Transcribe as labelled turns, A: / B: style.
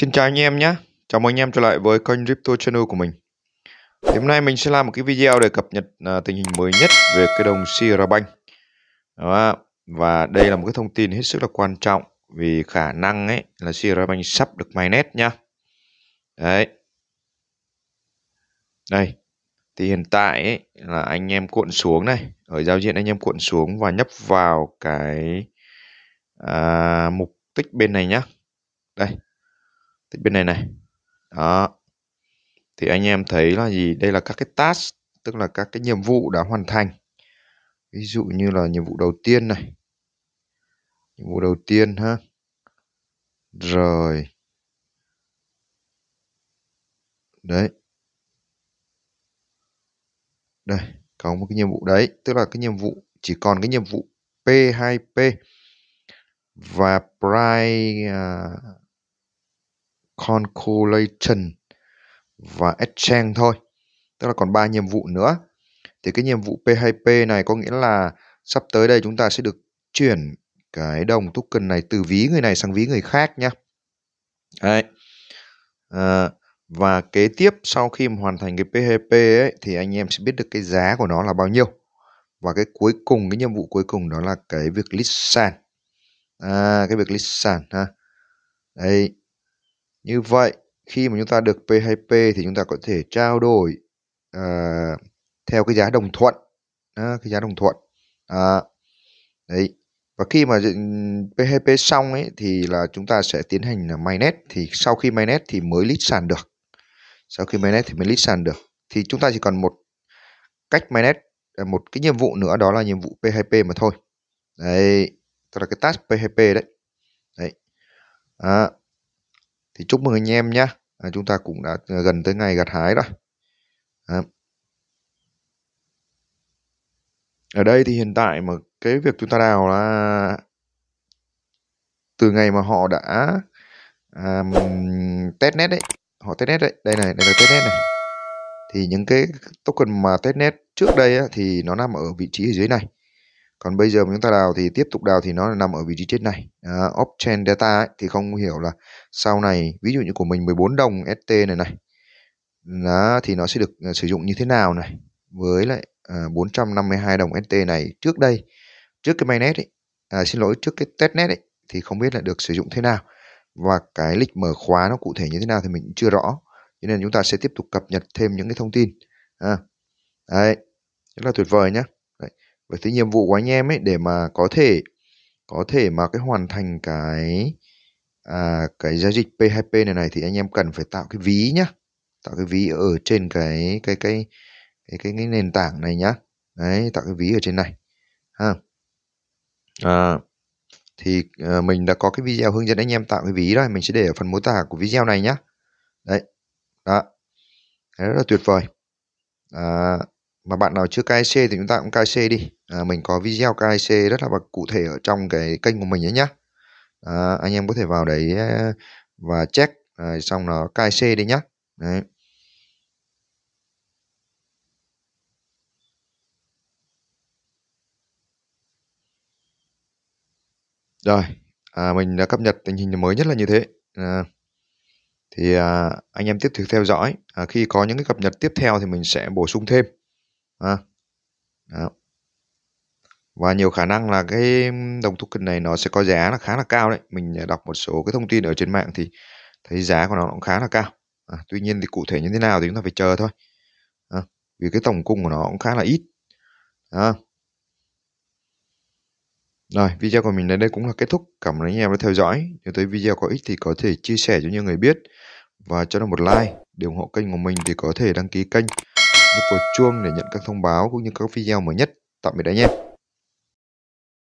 A: Xin chào anh em nhé, chào mừng anh em trở lại với kênh Crypto Channel của mình Thì hôm nay mình sẽ làm một cái video để cập nhật à, tình hình mới nhất về cái đồng Sierra Bank Đó. Và đây là một cái thông tin hết sức là quan trọng vì khả năng ấy là Sierra Bank sắp được mainnet nhá Đấy Đây Thì hiện tại ấy, là anh em cuộn xuống này Ở giao diện anh em cuộn xuống và nhấp vào cái à, mục tích bên này nhá Đây thì bên này này đó thì anh em thấy là gì đây là các cái task tức là các cái nhiệm vụ đã hoàn thành ví dụ như là nhiệm vụ đầu tiên này nhiệm vụ đầu tiên ha rồi đấy đây có một cái nhiệm vụ đấy tức là cái nhiệm vụ chỉ còn cái nhiệm vụ P2P và Prime uh, calculation và exchange thôi tức là còn ba nhiệm vụ nữa thì cái nhiệm vụ P2P này có nghĩa là sắp tới đây chúng ta sẽ được chuyển cái đồng token này từ ví người này sang ví người khác nhé Đấy. À, và kế tiếp sau khi mà hoàn thành cái PHP ấy, thì anh em sẽ biết được cái giá của nó là bao nhiêu và cái cuối cùng cái nhiệm vụ cuối cùng đó là cái việc list sàn à, cái việc list sàn ha đây như vậy, khi mà chúng ta được P 2 P thì chúng ta có thể trao đổi à, theo cái giá đồng thuận, à, cái giá đồng thuận. À, đấy. Và khi mà P 2 P xong ấy thì là chúng ta sẽ tiến hành là may net thì sau khi may net thì mới list sàn được. Sau khi may net thì mới list sàn được. Thì chúng ta chỉ còn một cách may net à, một cái nhiệm vụ nữa đó là nhiệm vụ P2P mà thôi. Đấy, tức là cái task P2P đấy. Đấy. À, thì chúc mừng anh em nhé à, chúng ta cũng đã à, gần tới ngày gặt hái rồi à. ở đây thì hiện tại mà cái việc chúng ta đào là từ ngày mà họ đã um, test net đấy họ test net đấy đây này đây là test net này thì những cái token mà test net trước đây á, thì nó nằm ở vị trí ở dưới này còn bây giờ chúng ta đào thì tiếp tục đào thì nó nằm ở vị trí trên này à, option data ấy, thì không hiểu là sau này ví dụ như của mình 14 đồng ST này này đó, thì nó sẽ được à, sử dụng như thế nào này với lại à, 452 đồng ST này trước đây trước cái mainnet ấy, à, xin lỗi trước cái testnet ấy thì không biết là được sử dụng thế nào và cái lịch mở khóa nó cụ thể như thế nào thì mình chưa rõ cho nên chúng ta sẽ tiếp tục cập nhật thêm những cái thông tin à, đấy rất là tuyệt vời nhé với cái nhiệm vụ của anh em ấy để mà có thể có thể mà cái hoàn thành cái à, cái giao dịch P2P này này thì anh em cần phải tạo cái ví nhá tạo cái ví ở trên cái cái cái cái cái, cái nền tảng này nhá đấy tạo cái ví ở trên này ha à, thì à, mình đã có cái video hướng dẫn anh em tạo cái ví rồi mình sẽ để ở phần mô tả của video này nhá đấy đó rất là tuyệt vời à, mà bạn nào chưa KIC thì chúng ta cũng KIC đi à, mình có video KIC rất là cụ thể ở trong cái kênh của mình ấy nhá à, anh em có thể vào đấy à, và check à, xong nó KIC đi nhá đấy Rồi, à, mình đã cập nhật tình hình mới nhất là như thế. À, thì à, anh em tiếp tục theo dõi. À, khi có những cái cập nhật tiếp theo thì mình sẽ bổ sung thêm à, đó. và nhiều khả năng là cái đồng token này nó sẽ có giá là khá là cao đấy mình à, đọc một số cái thông tin ở trên mạng thì thấy giá của nó cũng khá là cao à, tuy nhiên thì cụ thể như thế nào thì chúng ta phải chờ thôi à, vì cái tổng cung của nó cũng khá là ít à. rồi video của mình đến đây cũng là kết thúc cảm ơn anh em đã theo dõi nếu thấy video có ích thì có thể chia sẻ cho nhiều người biết và cho nó một like để ủng hộ kênh của mình thì có thể đăng ký kênh nút vào chuông để nhận các thông báo cũng như các video mới nhất. Tạm biệt anh em.